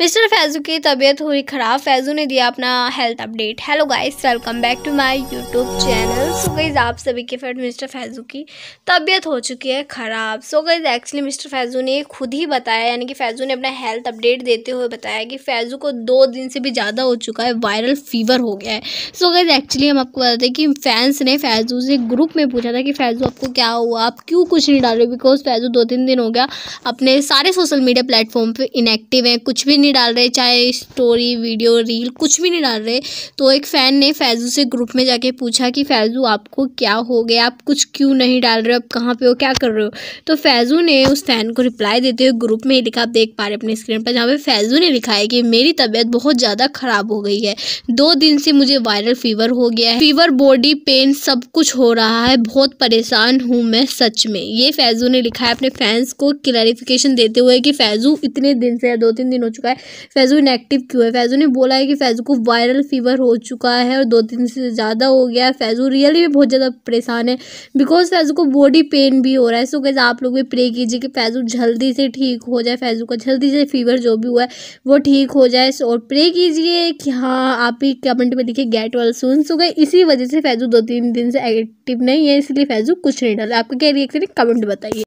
mister Faizu की तबीयत हुई ख़राब फैजू ने दिया अपना health update hello guys welcome back to my YouTube channel so guys आप सभी के फ्रेंड मिस्टर फैजू की तबीयत हो चुकी है ख़राब so guys actually mister Faizu ने खुद ही बताया यानी कि फैजू ने अपना हेल्थ अपडेट देते हुए बताया कि फैजू को दो दिन से भी ज़्यादा हो चुका है वायरल फीवर हो गया है सो गईज़ एक्चुअली हम आपको बताते हैं कि फैंस ने फैजू से ग्रुप में पूछा था कि फैजू आपको क्या हुआ आप क्यों कुछ नहीं डाल रहे बिकॉज फैजू दो तीन दिन हो गया अपने सारे सोशल मीडिया प्लेटफॉर्म पर इनएक्टिव हैं कुछ भी नहीं डाल रहे चाहे स्टोरी वीडियो रील कुछ भी नहीं डाल रहे तो एक फ़ैन ने फैज़ू से ग्रुप में जाके पूछा कि फैज़ू आपको क्या हो गया आप कुछ क्यों नहीं डाल रहे हो आप कहाँ पे हो क्या कर रहे हो तो फैज़ू ने उस फ़ैन को रिप्लाई देते हुए ग्रुप में ही लिखा आप देख पा रहे अपने स्क्रीन पर जहाँ पर फैज़ू ने लिखा है कि मेरी तबीयत बहुत ज़्यादा ख़राब हो गई है दो दिन से मुझे वायरल फीवर हो गया है फीवर बॉडी पेन सब कुछ हो रहा है बहुत परेशान हूँ मैं सच में ये फैज़ू ने लिखा है अपने फैंस को क्लैरिफिकेशन देते हुए कि फैज़ू इतने दिन से या दो तीन दिन हो चुका है है फैज़ू इनएक्टिव क्यों है फैज़ू ने बोला है कि फैज़ू को वायरल फीवर हो चुका है और दो दिन से ज़्यादा हो गया है फैज़ू रियली बहुत ज़्यादा परेशान है बिकॉज फैज़ू को बॉडी पेन भी हो रहा है सो कैसे आप लोग भी प्रे कीजिए कि फैज़ू जल्दी से ठीक हो जाए फैज़ू का जल्दी से फीवर जो भी हुआ है वो ठीक हो जाए और प्रे कीजिए कि हाँ आप ही कमेंट में लिखिए गेट वेल सुन सो गए इसी वजह से फैज़ू दो तीन दिन से एक्टिव नहीं है इसलिए फैज़ू कुछ नहीं डाल आपका क्या रिएक्शन है कमेंट बताइए